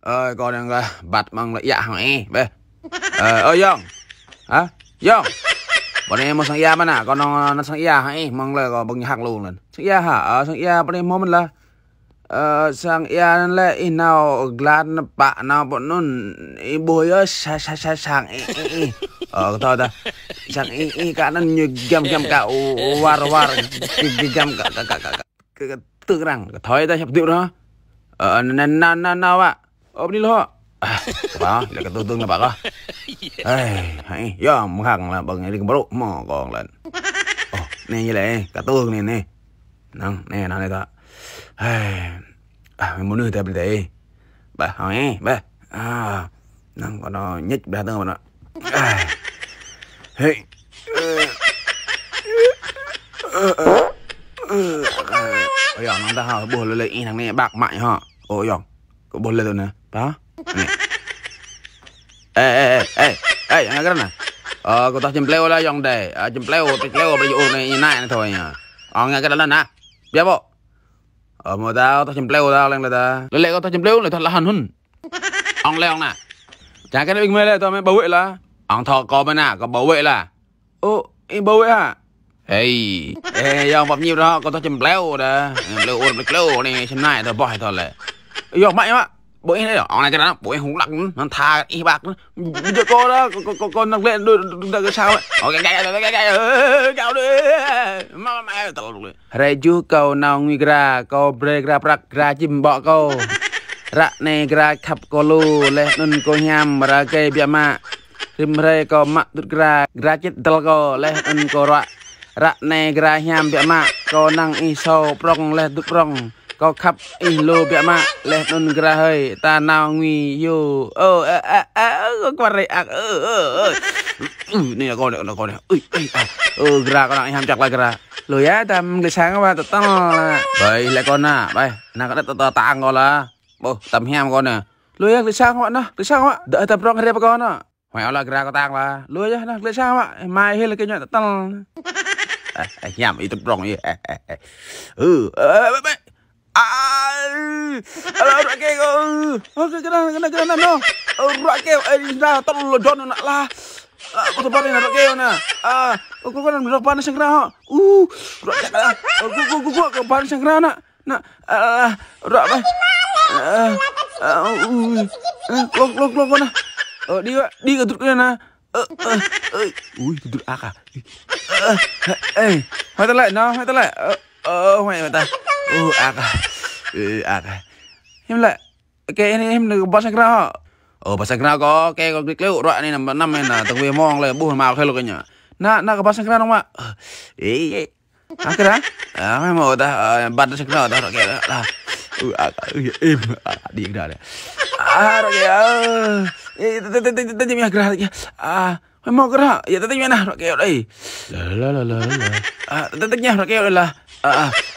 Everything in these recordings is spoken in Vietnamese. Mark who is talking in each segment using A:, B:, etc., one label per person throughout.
A: ơi con đang bật măng lại dạ hàng e bê ờ ơi dông hả dông bọn em muốn sang ya mà nè con nó nó sang ya hay mong là bằng hạc luôn lên sang ya hả ờ sang ya bọn em mình là ờ sang ya nên là in nào glad nó bạ nào bọn nó i bồi ơi sa sa sa sang i i ờ thôi ta sang i i cả nó như gam gam cả war war gam cả cả cả cả tự rằng thôi ta chụp tiêu đó ờ na na na na ạ Alhamdulillah. Ba, ila katutong na ba ka? yes. Ay, ay, ya, mukhang la bang ilig baro mo kong lan. Oh, ne ila eh, katutong ne ne. Nang, ne na ka. Ay, ah, mình muốn tập đi. Ba, hỏi, ba. À, nang còn nó nhích ba tao nó. Ai. Hey. Ôi giời, nó ta hào buồn lên lên, thằng này bạc mạnh hả? Ôi giời, có buồn lên rồi nè đó ê ê ê ê ê cái này ờ cô ta chìm leo là dòng đề à ờ, chìm leo chìm leo bây giờ này như này này thôi nhỉ à. ờ nghe cái đó lên nè biết không ờ mà tao tao chìm leo tao lên đây ta lấy lẽ tao chìm leo này thật là hằn hun ông leo nè chả cái này bình mê lên tao mới bảo vệ là ông thọ có bên nào có bảo vệ là ô em bảo vệ à Hey, hey, dòng bập nhiêu đó, cô ta chìm leo đó, leo ôn leo này, chìm này, tao bỏ hết thôi lệ, dòng mạnh quá. bọn em đấy ông này cái đó bọn em hùng lặng nó tha y bạc nó cho cô đó con con con đang lên đôi đang cái sao ấy cái cái cái cái cái cao đi mà mà tao luôn reju kau nau ngigra kau bre gra prak gra chim bọ kau ra ne gra khap cô lu le nun cô nham ra ke bia ma rim re kau mak tut gra gra chit dal kau le nun cô ra ra ne gra nham bia ma kau nang iso prong le tut prong có khắp in lô bia ma lẹ non gra hơi ta nào nguy yo ô ơ ơ ơ qua đây ạc ơ ơ ơ này ừ, là con này con này ơi ơi à. ơ gra con này ham chặt lại gra lười á ta để sáng các bạn tao tao là vậy lại con à vậy nào con tao tao tạng con là bố tầm ham con nè lười á để sáng các bạn nó để sáng các bạn đợi tập rong cái đẹp con nó hoài ở là gra có tăng là lười á nó để sáng các bạn mai hết là cái nhỏ tao à, à, nhảm ít tập rong gì ừ Rakek, kena kena kena no. Rakek, eh, dah terlalu nak lah. na. Ah, aku kan Uh, oh, Nak, ah, Ah, ah uh, uh, uh, eh, na. Oh, dia dia na. hai eh, Oh, hai Uh, aga. Uh, aga. Himla. Oke ini himla bahasa kerah. Oh, bahasa kerah kok, Okay, kok klik leu. Rak ini nombor 6 ni nah. Tengku mong le buh mau khelo kenya. Na na ke bahasa kerah nong Eh. Eh, eh. Akhirnya, ah, memang udah badan kerah udah oke lah. Uh, im, di gerak ya. Ah, oke. Eh, tadi tadi tadi mi gerak ya. Ah, memang gerak. Ya tadi mana oke, oi. La la la la. Ah, tadi nya oke lah. Ah.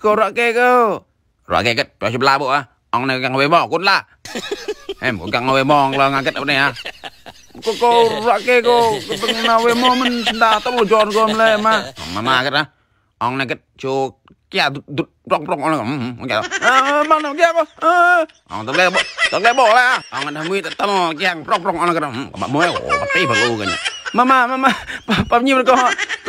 A: Kau rak ke kau. Rak ke kat bu ah. Ong ni kang wemo kun lah. Em kau kang wemo lah ngaket apa ni ah. Kau kau rak ke kau. Kau men tahu jor kau melai Mama kat ah. Ong kat kia dut rong rong ong ni. Kia. Ah, mana kia kau. Ong tu lebo. Tu lebo lah. Ong ada mui kia rong rong ong ni kat. Mak moyo. Tapi bagus kan. Mama, mama, papamnya berkohon.